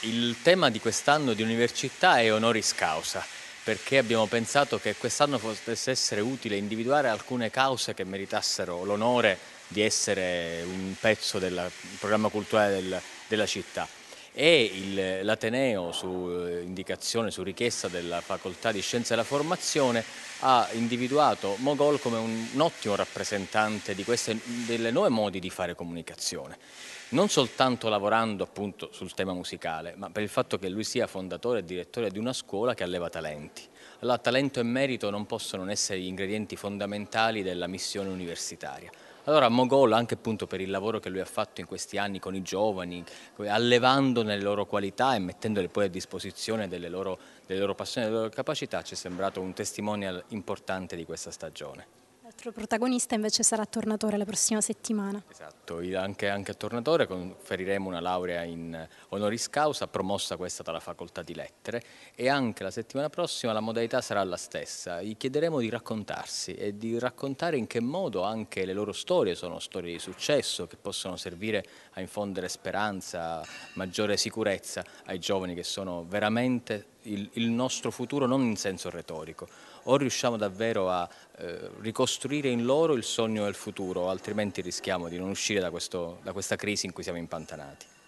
il tema di quest'anno di università è honoris causa, perché abbiamo pensato che quest'anno potesse essere utile individuare alcune cause che meritassero l'onore di essere un pezzo del programma culturale del, della città e l'Ateneo su eh, indicazione, su richiesta della Facoltà di Scienze della Formazione ha individuato Mogol come un, un ottimo rappresentante di queste, delle nuove modi di fare comunicazione non soltanto lavorando appunto sul tema musicale, ma per il fatto che lui sia fondatore e direttore di una scuola che alleva talenti. Allora talento e merito non possono essere gli ingredienti fondamentali della missione universitaria. Allora Mogol, anche appunto per il lavoro che lui ha fatto in questi anni con i giovani, allevando le loro qualità e mettendole poi a disposizione delle loro, delle loro passioni, delle loro capacità, ci è sembrato un testimonial importante di questa stagione nostro protagonista invece sarà Tornatore la prossima settimana. Esatto, anche, anche a Tornatore conferiremo una laurea in honoris causa, promossa questa dalla facoltà di lettere e anche la settimana prossima la modalità sarà la stessa. Gli chiederemo di raccontarsi e di raccontare in che modo anche le loro storie sono storie di successo che possono servire a infondere speranza, maggiore sicurezza ai giovani che sono veramente il, il, nostro futuro non in senso retorico, o riusciamo davvero a eh, ricostruire in loro il sogno del futuro, altrimenti rischiamo di non uscire da, questo, da questa crisi in cui siamo impantanati.